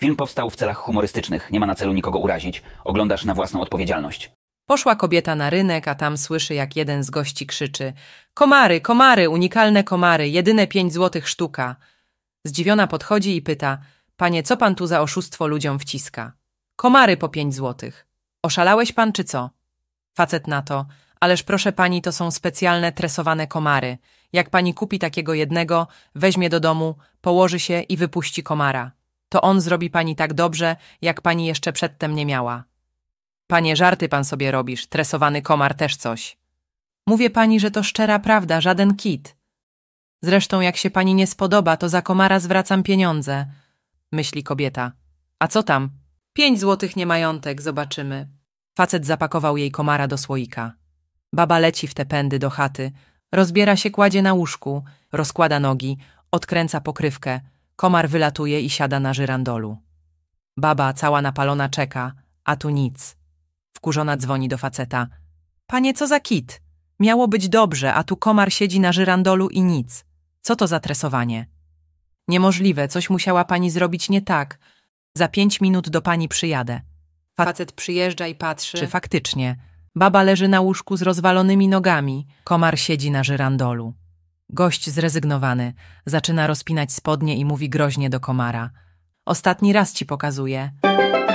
Film powstał w celach humorystycznych, nie ma na celu nikogo urazić. Oglądasz na własną odpowiedzialność. Poszła kobieta na rynek, a tam słyszy, jak jeden z gości krzyczy: Komary, komary, unikalne komary, jedyne pięć złotych sztuka. Zdziwiona podchodzi i pyta: Panie, co pan tu za oszustwo ludziom wciska? Komary po pięć złotych. Oszalałeś pan czy co? Facet na to: Ależ proszę pani, to są specjalne tresowane komary. Jak pani kupi takiego jednego, weźmie do domu, położy się i wypuści komara. To on zrobi pani tak dobrze, jak pani jeszcze przedtem nie miała. Panie, żarty pan sobie robisz, tresowany komar też coś. Mówię pani, że to szczera prawda, żaden kit. Zresztą jak się pani nie spodoba, to za komara zwracam pieniądze, myśli kobieta. A co tam? Pięć złotych nie majątek, zobaczymy. Facet zapakował jej komara do słoika. Baba leci w te pędy do chaty, rozbiera się kładzie na łóżku, rozkłada nogi, odkręca pokrywkę – Komar wylatuje i siada na żyrandolu. Baba, cała napalona, czeka, a tu nic. Wkurzona dzwoni do faceta. Panie, co za kit? Miało być dobrze, a tu komar siedzi na żyrandolu i nic. Co to za tresowanie? Niemożliwe, coś musiała pani zrobić nie tak. Za pięć minut do pani przyjadę. Facet przyjeżdża i patrzy. Czy faktycznie. Baba leży na łóżku z rozwalonymi nogami. Komar siedzi na żyrandolu. Gość zrezygnowany zaczyna rozpinać spodnie i mówi groźnie do komara. Ostatni raz ci pokazuję.